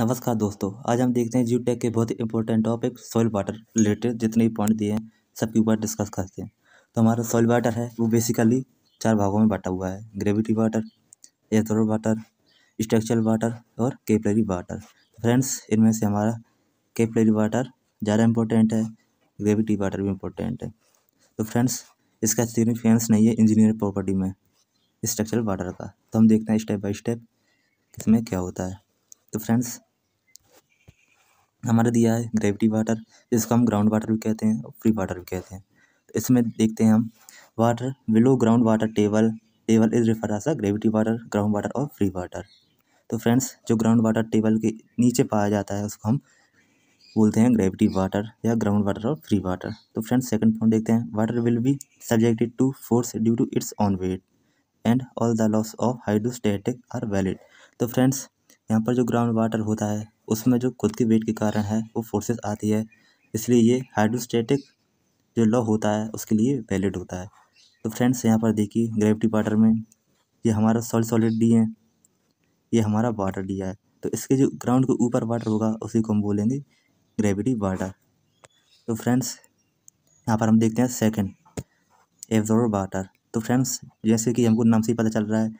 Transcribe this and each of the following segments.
नमस्कार दोस्तों आज हम देखते हैं जू टेक के बहुत ही important topic soil water related जितने भी पॉइंट दिए हैं सबके ऊपर डिस्कस करते हैं तो हमारा सॉइल वाटर है वो बेसिकली चार भागों में बांटा हुआ है ग्रेविटी वाटर एथोर वाटर स्ट्रक्चरल वाटर और केपलरी वाटर फ्रेंड्स इनमें से हमारा केपलरी वाटर ज़्यादा इंपॉर्टेंट है ग्रेविटी वाटर भी इंपॉर्टेंट है तो फ्रेंड्स इसका सिग्निफिकेंस नहीं है इंजीनियर प्रॉपर्टी में स्ट्रक्चरल वाटर का तो हम देखते हैं स्टेप बाई स्टेप इसमें क्या होता है तो फ्रेंड्स हमारा दिया है ग्रेविटी वाटर जिसको हम ग्राउंड वाटर भी कहते हैं और फ्री वाटर भी कहते हैं इसमें देखते हैं हम water below ground water table table is refer as gravity water ground water और फ्री वाटर तो फ्रेंड्स जो ग्राउंड वाटर टेबल के नीचे पाया जाता है उसको हम बोलते हैं ग्रेविटी वाटर या ग्राउंड वाटर और फ्री वाटर तो फ्रेंड्स सेकंड पॉइंट देखते हैं water will be subjected to force due to its own weight and all the laws of hydrostatic are valid तो फ्रेंड्स यहाँ पर जो ग्राउंड वाटर होता है उसमें जो खुद की वेट के कारण है वो फोर्सेस आती है इसलिए ये हाइड्रोस्टेटिक जो लॉ होता है उसके लिए वैलिड होता है तो फ्रेंड्स यहाँ पर देखिए ग्रेविटी वाटर में ये हमारा सॉलिड सॉलिड डी है ये हमारा वाटर डी है तो इसके जो ग्राउंड के ऊपर वाटर होगा उसी को हम बोलेंगे ग्रेविटी वाटर तो फ्रेंड्स यहाँ पर हम देखते हैं सेकंड एब्जॉर्व वाटर तो फ्रेंड्स जैसे कि हमको नाम से ही पता चल रहा है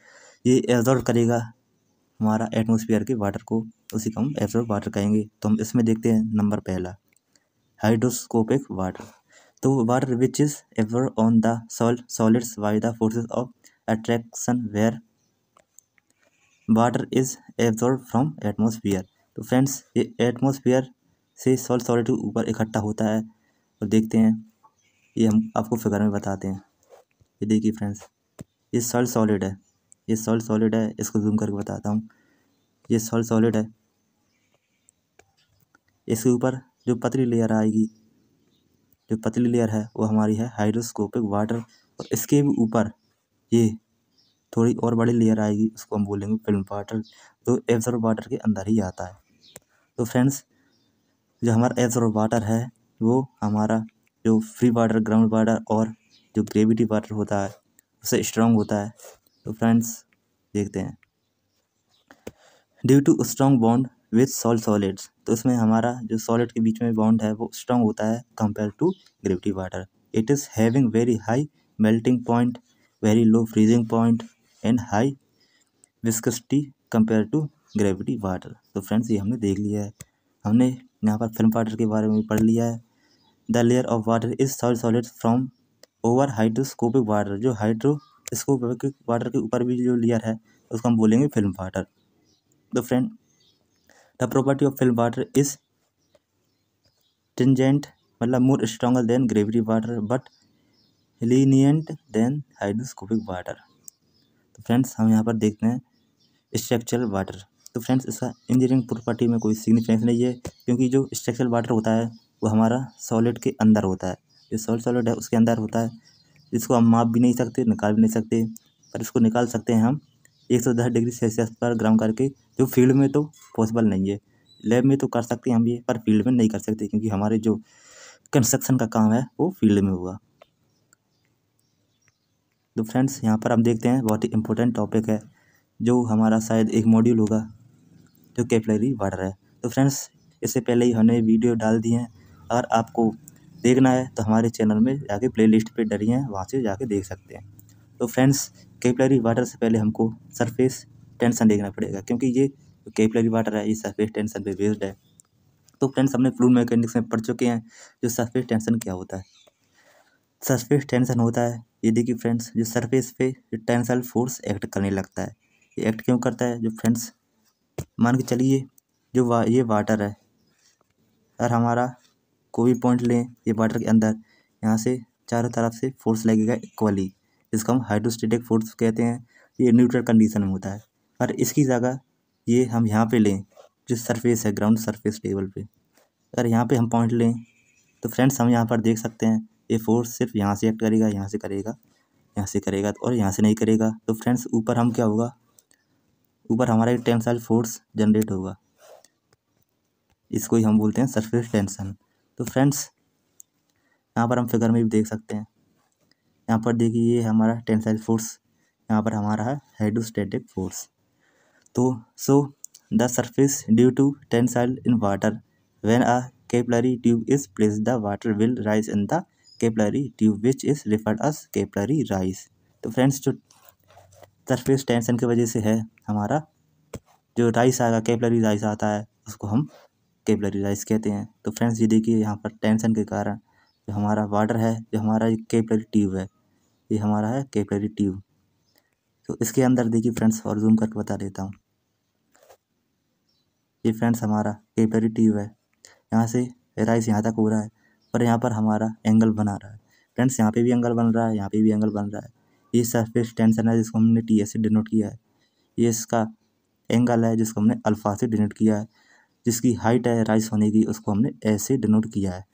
ये एब्जॉर्व करेगा हमारा एटमोसफियर के वाटर को उसी को हम एब्जॉर्व वाटर कहेंगे तो हम इसमें देखते हैं नंबर पहला हाइड्रोस्कोपिक वाटर तो water which is absorb on the soil solids by the forces of attraction where water is absorb from atmosphere तो फ्रेंड्स ये एटमोसफियर से सॉल्ट सॉलिड ऊपर इकट्ठा होता है और देखते हैं ये हम आपको फिगर में बताते हैं ये देखिए फ्रेंड्स ये सॉल्ट सॉलिड है ये सॉल्ट सॉलिड है इसको जूम करके बताता हूँ ये सॉल्ट सॉलिड है इसके ऊपर जो पतली लेयर आएगी जो पतली लेयर है वो हमारी है हाइड्रोस्कोपिक वाटर और इसके भी ऊपर ये थोड़ी और बड़ी लेयर आएगी उसको हम बोलेंगे फिल्म वाटर जो एब्जॉर्ब वाटर के अंदर ही आता है तो फ्रेंड्स जो हमारा एब्जॉर्ब वाटर है वो हमारा जो फ्री वाटर ग्राउंड वाटर और जो ग्रेविटी वाटर होता है उससे स्ट्रॉन्ग होता है तो फ्रेंड्स देखते हैं due to strong bond with soil solids तो इसमें हमारा जो सॉलिड के बीच में बॉन्ड है वो स्ट्रॉन्ग होता है compare to gravity water it is having very high melting point very low freezing point and high viscosity compare to gravity water तो फ्रेंड्स ये हमने देख लिया है हमने यहाँ पर फिल्म वाटर के बारे में भी पढ़ लिया है the layer of water is soil solid from over hygroscopic water जो हाइड्रो इसको वाटर के ऊपर भी जो लेयर है उसको हम बोलेंगे फिल्म वाटर तो friend the property of film water is tangent मतलब more stronger than gravity water but lenient than hygroscopic water तो फ्रेंड्स हम यहाँ पर देखते हैं स्ट्रक्चरल वाटर तो फ्रेंड्स इसका इंजीनियरिंग प्रॉपर्टी में कोई सिग्निफिकेंस नहीं है क्योंकि जो स्ट्रक्चरल वाटर होता है वो हमारा सॉलिड के अंदर होता है जो सॉलिड सॉलिड है उसके अंदर होता है इसको हम माप भी नहीं सकते निकाल भी नहीं सकते पर इसको निकाल सकते हैं हम एक सौ दस डिग्री सेल्सियस पर गर्म करके जो फील्ड में तो पॉसिबल नहीं है लैब में तो कर सकते हैं हम ये पर फील्ड में नहीं कर सकते क्योंकि हमारे जो कंस्ट्रक्शन का काम है वो फील्ड में हुआ तो फ्रेंड्स यहाँ पर हम देखते हैं बहुत ही इंपॉर्टेंट टॉपिक है जो हमारा शायद एक मॉड्यूल होगा जो कैपिलरी वाटर है तो फ्रेंड्स इससे पहले ही हमने वीडियो डाल दिए हैं अगर आपको देखना है तो हमारे चैनल में जाके प्ले लिस्ट पर डरी हैं वहाँ से जाके देख सकते हैं तो फ्रेंड्स कैपलरी वाटर से पहले हमको सरफेस टेंशन देखना पड़ेगा क्योंकि ये कैपलरी वाटर है ये सरफेस टेंशन पे बेस्ड है तो फ्रेंड्स हमने फ्लू मैकेनिक्स में पढ़ चुके हैं जो सरफेस टेंशन क्या होता है सरफेस टेंशन होता है ये देखिए फ्रेंड्स जो सरफेस पे जो टेंसल फोर्स एक्ट करने लगता है ये एक्ट क्यों करता है जो फ्रेंड्स मान के चलिए जो वा, ये वाटर है और हमारा कोई भी पॉइंट लें ये वाटर के अंदर यहाँ से चारों तरफ से फोर्स लगेगा इक्वली इसको हम हाइड्रोस्टेटिक फोर्स कहते हैं ये न्यूट्रल कंडीशन में होता है और इसकी जगह ये हम यहाँ पे लें जो सरफेस है ग्राउंड सरफेस लेवल पे अगर यहाँ पे हम पॉइंट लें तो फ्रेंड्स हम यहाँ पर देख सकते हैं ये फोर्स सिर्फ यहाँ से एक्ट करेगा यहाँ से करेगा यहाँ से करेगा और यहाँ से नहीं करेगा तो फ्रेंड्स ऊपर हम क्या होगा ऊपर हमारा एक टेंसाइल फोर्स जनरेट होगा इसको ही हम बोलते हैं सरफेस टेंशन तो फ्रेंड्स यहाँ पर हम फिगर में भी देख सकते हैं यहाँ पर देखिए ये हमारा टेंसाइल फोर्स यहाँ पर हमारा है हाइड्रोस्टेटिक फोर्स तो so the surface due to tensile in water when a capillary tube is place the water will rise in the capillary tube which is referred as capillary rise तो friends जो surface tension की वजह से है हमारा जो rice आएगा capillary rice आता है उसको हम राइस कहते हैं तो फ्रेंड्स ये देखिए यहाँ पर टेंशन के कारण जो हमारा वाटर है जो हमारा ये कैपिलरी ट्यूब है ये हमारा है कैपिलरी ट्यूब तो इसके अंदर देखिए फ्रेंड्स और जूम करके बता देता हूँ ये फ्रेंड्स हमारा कैपिलरी ट्यूब है यहाँ से राइस यहाँ तक हो रहा है पर यहाँ पर हमारा एंगल बना रहा है फ्रेंड्स यहाँ पर भी एंगल बन रहा है यहाँ पर भी एंगल बन रहा है ये सरफेस टेंशन है जिसको हमने टी से डिनोट किया है ये इसका एंगल है जिसको हमने अल्फा से डिनोट किया है जिसकी हाइट है राइस होने की उसको हमने ऐसे डिनोट किया है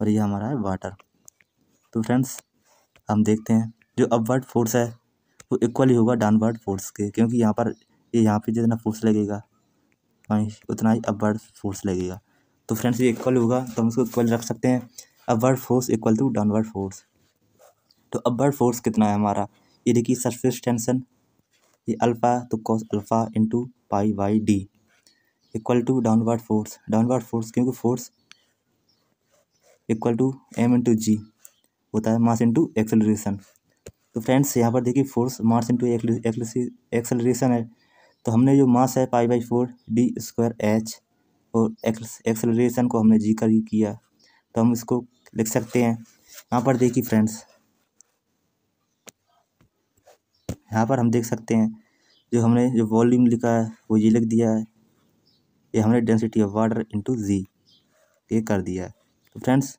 और ये हमारा है वाटर तो फ्रेंड्स हम देखते हैं जो अपवर्ड फोर्स है वो इक्वल ही होगा डाउनवर्ड फोर्स के क्योंकि यहाँ पर ये यहाँ पे जितना फोर्स लगेगा वहीं उतना ही अपवर्ड फोर्स लगेगा तो फ्रेंड्स ये इक्वल होगा तो हम इसको इक्वल रख सकते हैं upward force equal to downward force तो अपवर्ड फोर्स कितना है हमारा ये देखिए सरफेस टेंशन ये अल्फ़ा तो cos alpha into pi Y D equal to downward force downward force क्योंकि force equal to M into G होता है मास इंटू एक्सेलरेशन तो फ्रेंड्स यहाँ पर देखिए फोर्स मास इंटू एक्सेलरेशन है तो हमने जो मास है pi by four D square H और एक्सेलरेशन को हमने जी कर ही किया तो हम इसको लिख सकते हैं यहाँ पर देखिए फ्रेंड्स यहाँ पर हम देख सकते हैं जो हमने जो वॉल्यूम लिखा है वो ये लिख दिया है ये हमने density of water into G ये कर दिया है तो फ्रेंड्स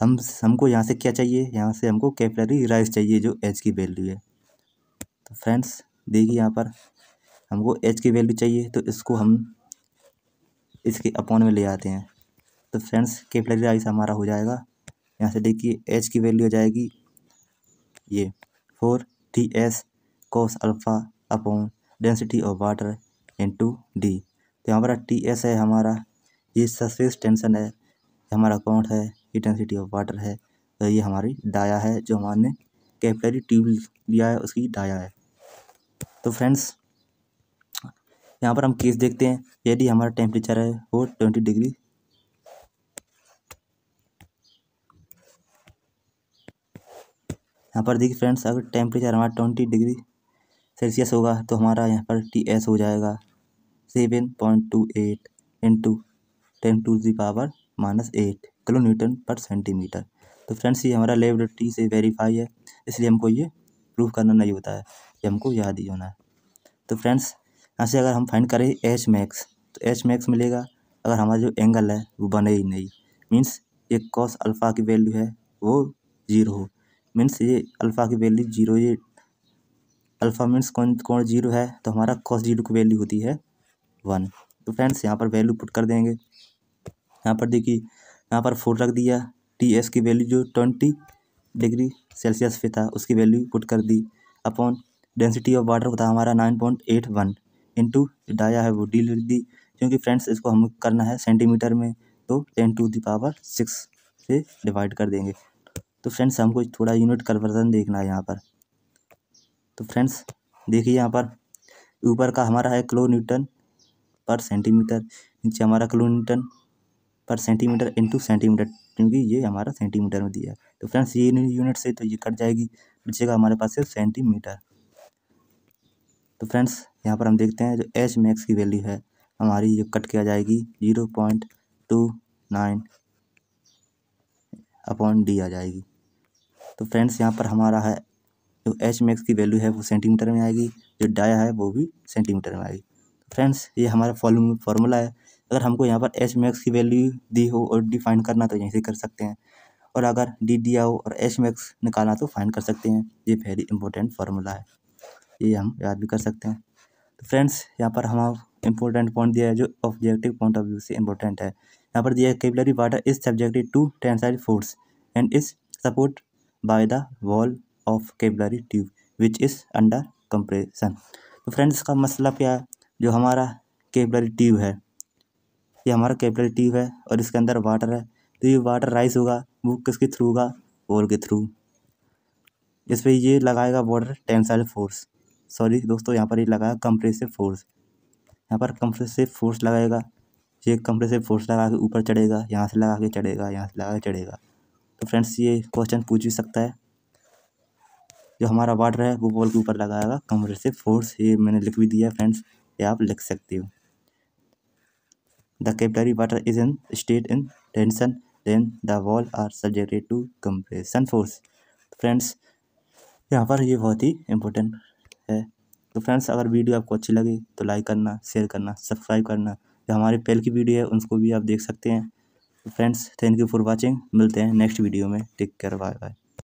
हम हमको यहाँ से क्या चाहिए यहाँ से हमको कैपिलरी राइस चाहिए जो एच की वैल्यू है तो फ्रेंड्स देखिए यहाँ पर हमको एच की वैल्यू चाहिए तो इसको हम इसके अपॉन में ले आते हैं तो फ्रेंड्स कैपिलरी राइस हमारा हो जाएगा यहाँ से देखिए एच की वैल्यू हो जाएगी ये four T S cos alpha upon density of water into D तो यहाँ पर टी एस है हमारा ये सरफेस टेंशन है हमारा अकाउंट है इंटेंसिटी ऑफ वाटर है तो ये हमारी डाया है जो हमारे कैपलरी ट्यूब लिया है उसकी डाया है तो फ्रेंड्स यहाँ पर हम केस देखते हैं यदि हमारा टेम्परेचर है वो ट्वेंटी डिग्री यहाँ पर देखिए फ्रेंड्स अगर टेम्परेचर हमारा ट्वेंटी डिग्री सेल्सियस होगा तो हमारा यहाँ पर टी एस हो जाएगा seven point two eight into ten to the power minus eight kilo newton per centimetre तो फ्रेंड्स ये हमारा लेबोरेटरी से वेरीफाई है इसलिए हमको ये प्रूव करना नहीं होता है ये हमको याद ही होना है तो फ्रेंड्स यहाँ से अगर हम फाइंड करें एच मैक्स तो एच मैक्स मिलेगा अगर हमारा जो एंगल है वो बने ही नहीं मीन्स ये कॉस अल्फ़ा की वैल्यू है वो ज़ीरो हो मीन्स ये अल्फ़ा की वैल्यू जीरो ये अल्फ़ा मीन्स कौन कौन जीरो है तो हमारा कॉस जीरो की वैल्यू होती है वन तो फ्रेंड्स यहाँ पर वैल्यू पुट कर देंगे यहाँ पर देखिए यहाँ पर फोर रख दिया टी एस की वैल्यू जो ट्वेंटी डिग्री सेल्सियस पे था उसकी वैल्यू पुट कर दी अपॉन डेंसिटी ऑफ वाटर था हमारा nine point eight one into डाया है वो डी लिख दी क्योंकि फ्रेंड्स इसको हम करना है सेंटीमीटर में तो टेन टू दावर सिक्स से डिवाइड कर देंगे तो फ्रेंड्स हमको थोड़ा यूनिट कन्वर्जन देखना है यहाँ पर तो फ्रेंड्स देखिए यहाँ पर ऊपर का हमारा है क्लो न्यूटन पर सेंटीमीटर नीचे हमारा Newton per centimetre into centimetre क्योंकि ये हमारा सेंटीमीटर में दिया है तो फ्रेंड्स ये यूनिट से तो ये कट जाएगी बचेगा हमारे पास से सेंटीमीटर तो फ्रेंड्स यहाँ पर हम देखते हैं जो एच मैक्स की वैल्यू है हमारी जो कट किया जाएगी zero point two nine upon D आ जाएगी तो फ्रेंड्स यहाँ पर हमारा है जो एच मैक्स की वैल्यू है वो सेंटीमीटर में आएगी जो डाया है वो भी सेंटीमीटर में आएगी फ्रेंड्स ये हमारा फॉर्मू फार्मूला है अगर हमको यहाँ पर एच मैक्स की वैल्यू दी हो और डिफाइन करना तो यहीं से कर सकते हैं और अगर डी दिया हो और एच मैक्स निकालना तो फाइन कर सकते हैं ये वेरी इंपॉर्टेंट फार्मूला है ये हम याद भी कर सकते हैं तो फ्रेंड्स यहाँ पर हम इंपॉर्टेंट पॉइंट दिया है जो ऑब्जेक्टिव पॉइंट ऑफ व्यू से इंपॉर्टेंट है यहाँ पर दिया है capillary water is subjected to tensile force and is support by the wall of capillary tube which is under compression तो फ्रेंड्स का मसला क्या है जो हमारा कैपिलरी ट्यूब है ये हमारा कैपिलरी ट्यूब है और इसके अंदर वाटर है तो ये वाटर राइस होगा वो किसके थ्रू होगा वॉल के थ्रू इस पर ये लगाएगा वाटर टेंसाइल फोर्स सॉरी दोस्तों यहाँ पर ये लगाएगा कंप्रेसिव फोर्स यहाँ पर कंप्रेसिव फोर्स लगाएगा ये कंप्रेसिव फोर्स लगा के ऊपर चढ़ेगा यहाँ से लगा के चढ़ेगा यहाँ से लगा के चढ़ेगा तो फ्रेंड्स ये क्वेश्चन पूछ भी सकता है जो हमारा वाटर है वो बॉल के ऊपर लगाएगा कंप्रेसिव फोर्स ये मैंने लिख भी दिया है फ्रेंड्स ये आप लिख सकते हो the capillary water is in state in tension then the wall are subjected to compression force friends यहाँ पर ये बहुत ही इम्पोर्टेंट है तो फ्रेंड्स अगर वीडियो आपको अच्छी लगे तो लाइक करना शेयर करना सब्सक्राइब करना जो हमारे पहल की वीडियो है उनको भी आप देख सकते हैं friends thank you for watching मिलते हैं नेक्स्ट वीडियो में टेक केयर बाय बाय